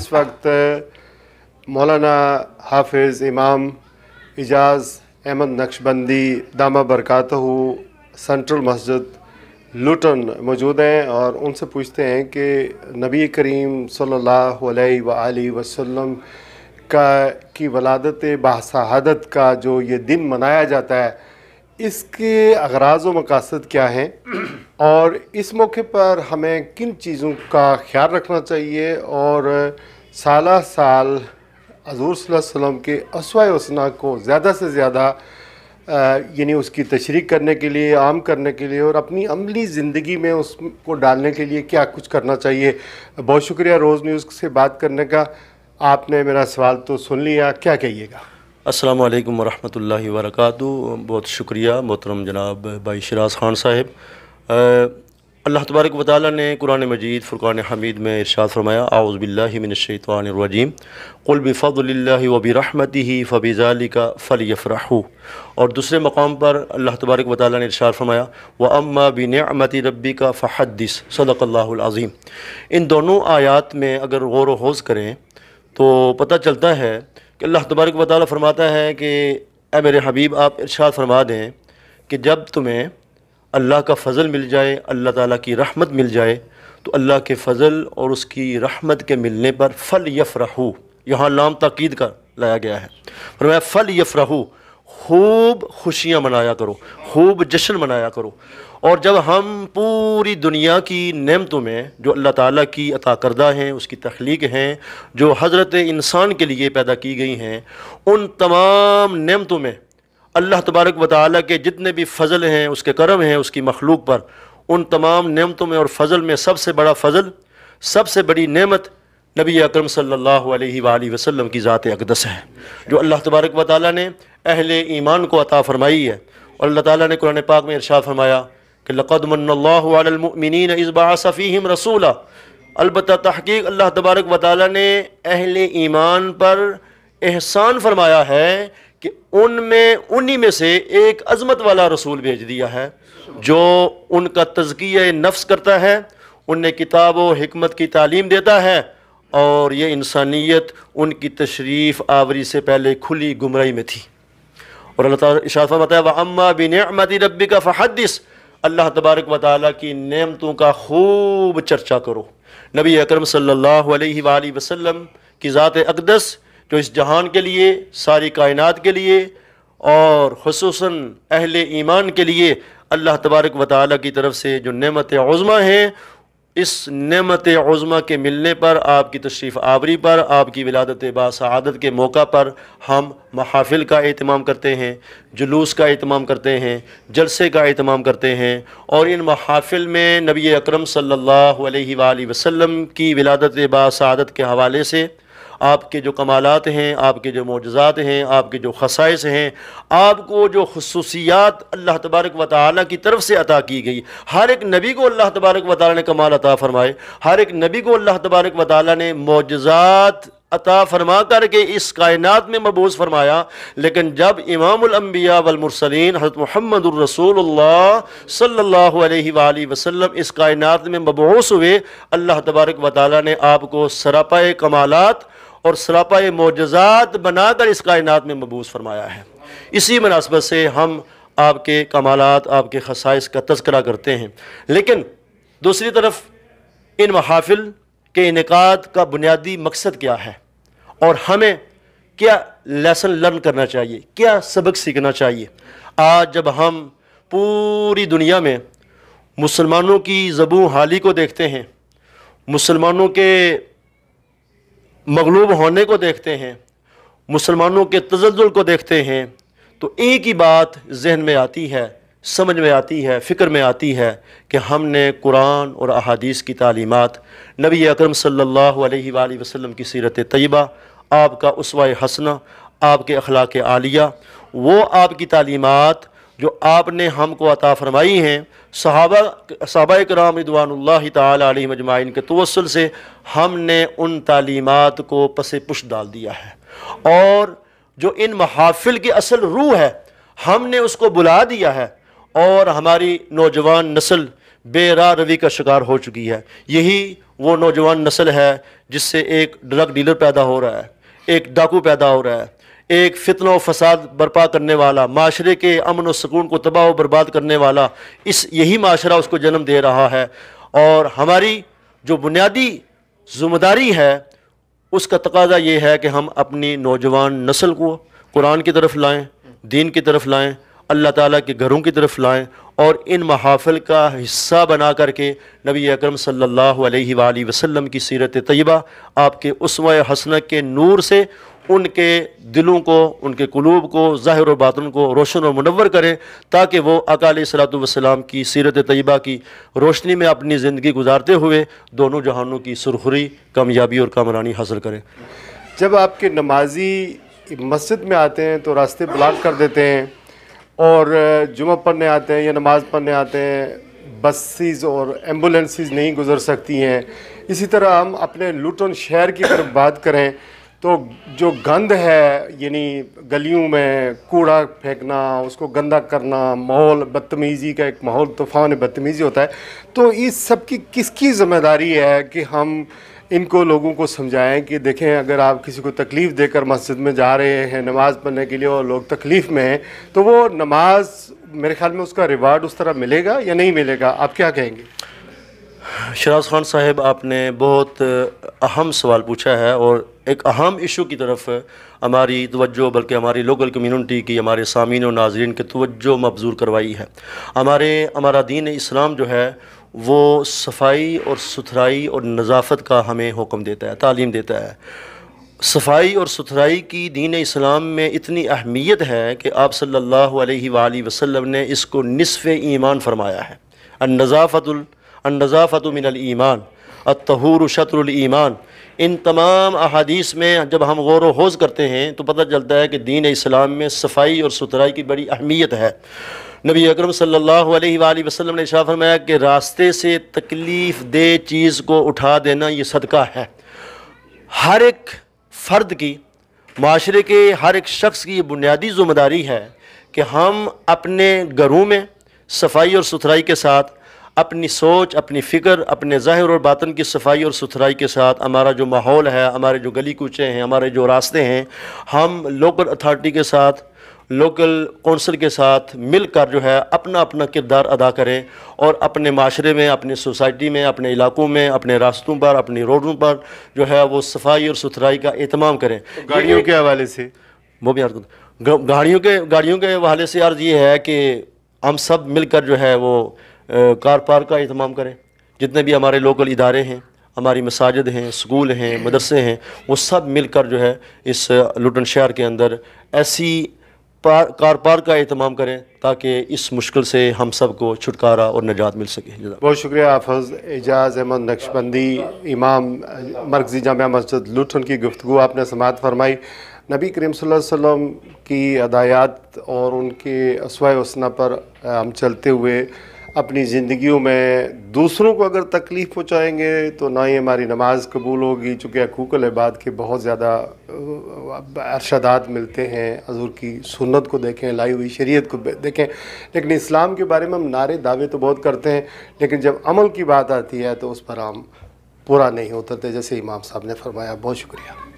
اس وقت مولانا حافظ امام اجاز احمد نقشبندی دامہ برکاتہ ہو سنٹرل مسجد لٹن موجود ہیں اور ان سے پوچھتے ہیں کہ نبی کریم صلی اللہ علیہ وآلہ وسلم کا کی ولادت با کا جو یہ دن منایا جاتا ہے اس کے اغراض و مقاصد کیا ہیں اور اس موقع پر ہمیں کن چیزوں کا خیال رکھنا چاہیے اور سالہ سال حضور صلی اللہ علیہ وسلم کے اسوائے اسنا کو زیادہ سے زیادہ یعنی اس کی تشریح کرنے کے لیے عام کرنے کے لیے اور اپنی عملی زندگی میں اس کو ڈالنے کے لیے کیا کچھ کرنا چاہیے بہت شکریہ روز نیوز سے بات کرنے کا آپ نے میرا سوال تو سن لیا کیا کہیے گا السلام علیکم ورحمۃ اللہ وبرکاتہ بہت شکریہ محترم جناب بھائی شراز خان صاحب اللہ تبارک و تعالی نے قرآن مجید فرقان حمید میں ارشاد فرمایا اعوذ باللہ من الشیطان الرجیم قل بفضل اللہ و برحمتہ فبذالک فلیفرحو اور دوسرے مقام پر اللہ تبارک و تعالی نے ارشاد فرمایا و امہ بنعمََتی ربی صدق اللہ العظیم ان دونوں آیات میں اگر غور و حوض کریں تو پتہ چلتا ہے کہ اللہ تبارک و تعالی فرماتا ہے کہ اے میرے حبیب آپ ارشاد فرما دیں کہ جب تمہیں اللہ کا فضل مل جائے اللہ تعالیٰ کی رحمت مل جائے تو اللہ کے فضل اور اس کی رحمت کے ملنے پر فل یفرحو یہاں لام تقید کا لایا گیا ہے فرمایا فل یفرحو خوب خوشیاں منایا کرو خوب جشن منایا کرو اور جب ہم پوری دنیا کی نعمتوں میں جو اللہ تعالیٰ کی عطا کردہ ہیں اس کی تخلیق ہیں جو حضرت انسان کے لیے پیدا کی گئی ہیں ان تمام نعمتوں میں اللہ تبارک و تعالیٰ کے جتنے بھی فضل ہیں اس کے کرم ہیں اس کی مخلوق پر ان تمام نعمتوں میں اور فضل میں سب سے بڑا فضل سب سے بڑی نعمت نبی اکرم صلی اللہ علیہ وآلہ وسلم کی ذات اقدس ہے جو اللہ تبارک و تعالیٰ نے اہل ایمان کو عطا فرمائی ہے اور اللہ تعالیٰ نے قرآن پاک میں ارشاد فرمایا کہ الْمُؤْمِنِينَ اِذْ بَعَسَ فِيهِمْ رسولہ البتہ تحقیق اللہ تبارک و تعالیٰ نے اہل ایمان پر احسان فرمایا ہے کہ ان میں انہی میں سے ایک عظمت والا رسول بھیج دیا ہے جو ان کا تزکیہ نفس کرتا ہے انہیں کتاب و حکمت کی تعلیم دیتا ہے اور یہ انسانیت ان کی تشریف آوری سے پہلے کھلی گمرائی میں تھی اور اللہ تعالیٰ اشارت فرماتا ہے وَأَمَّا امدی ربی کا اللہ تبارک و تعالیٰ کی نعمتوں کا خوب چرچا کرو نبی اکرم صلی اللہ علیہ وآلہ وسلم کی ذات اقدس جو اس جہان کے لیے ساری کائنات کے لیے اور خصوصاً اہل ایمان کے لیے اللہ تبارک و تعالیٰ کی طرف سے جو نعمت عظمہ ہیں اس نعمت عظمہ کے ملنے پر آپ کی تشریف آوری پر آپ کی ولادت سعادت کے موقع پر ہم محافل کا اہتمام کرتے ہیں جلوس کا اہتمام کرتے ہیں جلسے کا اہتمام کرتے ہیں اور ان محافل میں نبی اکرم صلی اللہ علیہ وآلہ وسلم کی ولادت سعادت کے حوالے سے آپ کے جو کمالات ہیں آپ کے جو معجزات ہیں آپ کے جو خصائص ہیں آپ کو جو خصوصیات اللہ تبارک و تعالیٰ کی طرف سے عطا کی گئی ہر ایک نبی کو اللہ تبارک و تعالیٰ نے کمال عطا فرمائے ہر ایک نبی کو اللہ تبارک و تعالیٰ نے معجزات عطا فرما کر کے اس کائنات میں مبوس فرمایا لیکن جب امام الانبیاء والمرسلین حضرت محمد الرسول اللہ صلی اللہ علیہ وآلہ وسلم اس کائنات میں مبوس ہوئے اللہ تبارک و تعالیٰ نے آپ کو سرپۂ کمالات اور صلاپائی معجزات بنا کر اس کائنات میں مبوس فرمایا ہے اسی مناسبت سے ہم آپ کے کمالات آپ کے خصائص کا تذکرہ کرتے ہیں لیکن دوسری طرف ان محافل کے انعقاد کا بنیادی مقصد کیا ہے اور ہمیں کیا لیسن لرن کرنا چاہیے کیا سبق سیکھنا چاہیے آج جب ہم پوری دنیا میں مسلمانوں کی زبوں حالی کو دیکھتے ہیں مسلمانوں کے مغلوب ہونے کو دیکھتے ہیں مسلمانوں کے تزلزل کو دیکھتے ہیں تو ایک ہی بات ذہن میں آتی ہے سمجھ میں آتی ہے فکر میں آتی ہے کہ ہم نے قرآن اور احادیث کی تعلیمات نبی اکرم صلی اللہ علیہ وآلہ وسلم کی سیرت طیبہ آپ کا عصوہ حسنہ آپ کے اخلاق عالیہ وہ آپ کی تعلیمات جو آپ نے ہم کو عطا فرمائی ہیں صحابہ اکرام کرام ادوان اللہ تعالیٰ علیہ مجمعین کے توسل سے ہم نے ان تعلیمات کو پس پش ڈال دیا ہے اور جو ان محافل کی اصل روح ہے ہم نے اس کو بلا دیا ہے اور ہماری نوجوان نسل بے راہ روی کا شکار ہو چکی ہے یہی وہ نوجوان نسل ہے جس سے ایک ڈرگ ڈیلر پیدا ہو رہا ہے ایک ڈاکو پیدا ہو رہا ہے ایک فتنہ و فساد برپا کرنے والا معاشرے کے امن و سکون کو تباہ و برباد کرنے والا اس یہی معاشرہ اس کو جنم دے رہا ہے اور ہماری جو بنیادی ذمہ داری ہے اس کا تقاضا یہ ہے کہ ہم اپنی نوجوان نسل کو قرآن کی طرف لائیں دین کی طرف لائیں اللہ تعالیٰ کے گھروں کی طرف لائیں اور ان محافل کا حصہ بنا کر کے نبی اکرم صلی اللہ علیہ وآلہ وسلم کی صیرت طیبہ آپ کے عصوہ حسنہ کے نور سے ان کے دلوں کو ان کے قلوب کو ظاہر و باطن کو روشن و منور کریں تاکہ وہ اقالی صلاۃ السلام کی سیرت طیبہ کی روشنی میں اپنی زندگی گزارتے ہوئے دونوں جہانوں کی سرخری کامیابی اور کامرانی حاصل کریں جب آپ کے نمازی مسجد میں آتے ہیں تو راستے بلاک کر دیتے ہیں اور جمعہ پڑھنے آتے ہیں یا نماز پڑھنے آتے ہیں بسیز اور ایمبولنسز نہیں گزر سکتی ہیں اسی طرح ہم اپنے لوٹن شہر کی اگر بات کریں تو جو گند ہے یعنی گلیوں میں کوڑا پھینکنا اس کو گندہ کرنا ماحول بدتمیزی کا ایک ماحول طوفان بدتمیزی ہوتا ہے تو اس سب کی کس کی ذمہ داری ہے کہ ہم ان کو لوگوں کو سمجھائیں کہ دیکھیں اگر آپ کسی کو تکلیف دے کر مسجد میں جا رہے ہیں نماز پڑھنے کے لیے اور لوگ تکلیف میں ہیں تو وہ نماز میرے خیال میں اس کا ریوارڈ اس طرح ملے گا یا نہیں ملے گا آپ کیا کہیں گے شراز خان صاحب آپ نے بہت اہم سوال پوچھا ہے اور ایک اہم ایشو کی طرف ہماری توجہ بلکہ ہماری لوکل کمیونٹی کی ہمارے سامعین و ناظرین کی توجہ مبزور کروائی ہے ہمارے ہمارا دین اسلام جو ہے وہ صفائی اور ستھرائی اور نظافت کا ہمیں حکم دیتا ہے تعلیم دیتا ہے صفائی اور ستھرائی کی دین اسلام میں اتنی اہمیت ہے کہ آپ صلی اللہ علیہ وآلہ وسلم نے اس کو نصف ایمان فرمایا ہے النظافت النظافت من الایمان الطہور شطر الایمان ان تمام احادیث میں جب ہم غور و حوض کرتے ہیں تو پتہ چلتا ہے کہ دین اسلام میں صفائی اور ستھرائی کی بڑی اہمیت ہے نبی اکرم صلی اللہ علیہ وآلہ وسلم نے شاہ فرمایا کہ راستے سے تکلیف دہ چیز کو اٹھا دینا یہ صدقہ ہے ہر ایک فرد کی معاشرے کے ہر ایک شخص کی یہ بنیادی ذمہ داری ہے کہ ہم اپنے گھروں میں صفائی اور ستھرائی کے ساتھ اپنی سوچ اپنی فکر اپنے ظاہر اور باطن کی صفائی اور ستھرائی کے ساتھ ہمارا جو ماحول ہے ہمارے جو گلی کوچے ہیں ہمارے جو راستے ہیں ہم لوکل اتھارٹی کے ساتھ لوکل کونسل کے ساتھ مل کر جو ہے اپنا اپنا کردار ادا کریں اور اپنے معاشرے میں اپنے سوسائٹی میں اپنے علاقوں میں اپنے راستوں پر اپنی روڈوں پر جو ہے وہ صفائی اور ستھرائی کا اہتمام کریں گاڑیوں کے حوالے سے وہ بھی گاڑیوں کے گاڑیوں کے حوالے سے عرض یہ ہے کہ ہم سب مل کر جو ہے وہ کار پار کا اہتمام کریں جتنے بھی ہمارے لوکل ادارے ہیں ہماری مساجد ہیں اسکول ہیں مدرسے ہیں وہ سب مل کر جو ہے اس لٹن شہر کے اندر ایسی کار پار کا اہتمام کریں تاکہ اس مشکل سے ہم سب کو چھٹکارا اور نجات مل سکے بہت شکریہ حافظ اعجاز احمد نقشبندی امام مرکزی جامعہ مسجد لٹن کی گفتگو آپ نے سماعت فرمائی نبی کریم صلی اللہ علیہ وسلم کی ادایات اور ان کے اسوائے وسنٰ پر ہم چلتے ہوئے اپنی زندگیوں میں دوسروں کو اگر تکلیف پہنچائیں گے تو نہ ہی ہماری نماز قبول ہوگی چونکہ حقوق العباد کے بہت زیادہ ارشادات ملتے ہیں حضور کی سنت کو دیکھیں لائی ہوئی شریعت کو دیکھیں لیکن اسلام کے بارے میں ہم نعرے دعوے تو بہت کرتے ہیں لیکن جب عمل کی بات آتی ہے تو اس پر ہم پورا نہیں ہوتا تھے جیسے امام صاحب نے فرمایا بہت شکریہ